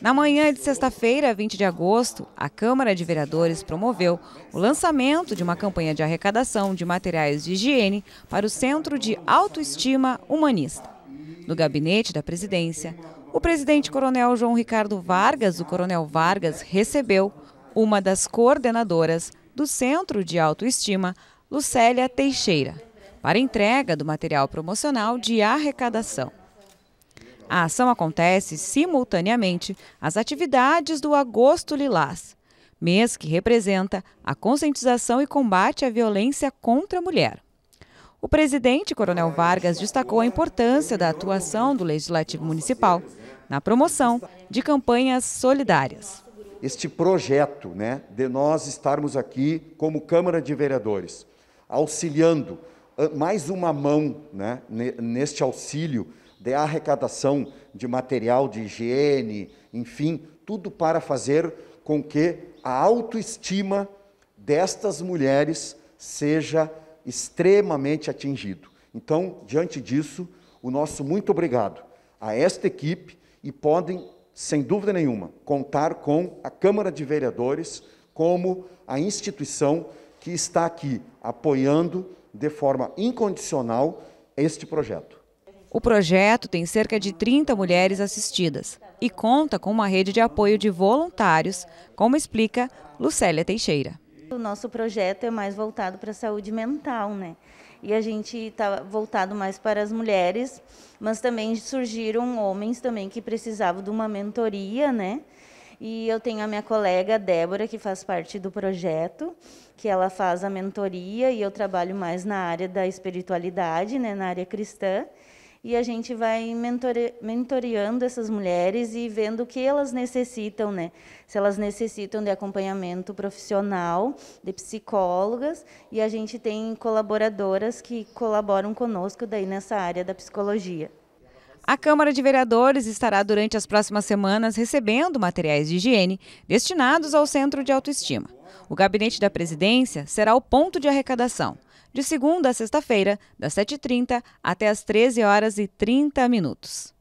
Na manhã de sexta-feira, 20 de agosto, a Câmara de Vereadores promoveu o lançamento de uma campanha de arrecadação de materiais de higiene para o Centro de Autoestima Humanista. No gabinete da presidência, o presidente coronel João Ricardo Vargas, o coronel Vargas, recebeu uma das coordenadoras do Centro de Autoestima, Lucélia Teixeira, para entrega do material promocional de arrecadação. A ação acontece simultaneamente às atividades do Agosto Lilás, mês que representa a conscientização e combate à violência contra a mulher. O presidente Coronel Vargas destacou a importância da atuação do Legislativo Municipal na promoção de campanhas solidárias. Este projeto né, de nós estarmos aqui como Câmara de Vereadores, auxiliando ah, mais uma mão né, neste auxílio de arrecadação de material de higiene, enfim, tudo para fazer com que a autoestima destas mulheres seja extremamente atingido. Então, diante disso, o nosso muito obrigado a esta equipe e podem, sem dúvida nenhuma, contar com a Câmara de Vereadores como a instituição que está aqui apoiando de forma incondicional este projeto. O projeto tem cerca de 30 mulheres assistidas e conta com uma rede de apoio de voluntários, como explica Lucélia Teixeira. O nosso projeto é mais voltado para a saúde mental, né? E a gente está voltado mais para as mulheres, mas também surgiram homens também que precisavam de uma mentoria, né? E eu tenho a minha colega Débora, que faz parte do projeto, que ela faz a mentoria e eu trabalho mais na área da espiritualidade, né, na área cristã e a gente vai mentore, mentoreando essas mulheres e vendo o que elas necessitam, né? Se elas necessitam de acompanhamento profissional, de psicólogas, e a gente tem colaboradoras que colaboram conosco daí nessa área da psicologia. A Câmara de Vereadores estará durante as próximas semanas recebendo materiais de higiene destinados ao Centro de Autoestima. O gabinete da presidência será o ponto de arrecadação, de segunda a sexta-feira, das 7h30 até as 13 horas e 30 minutos.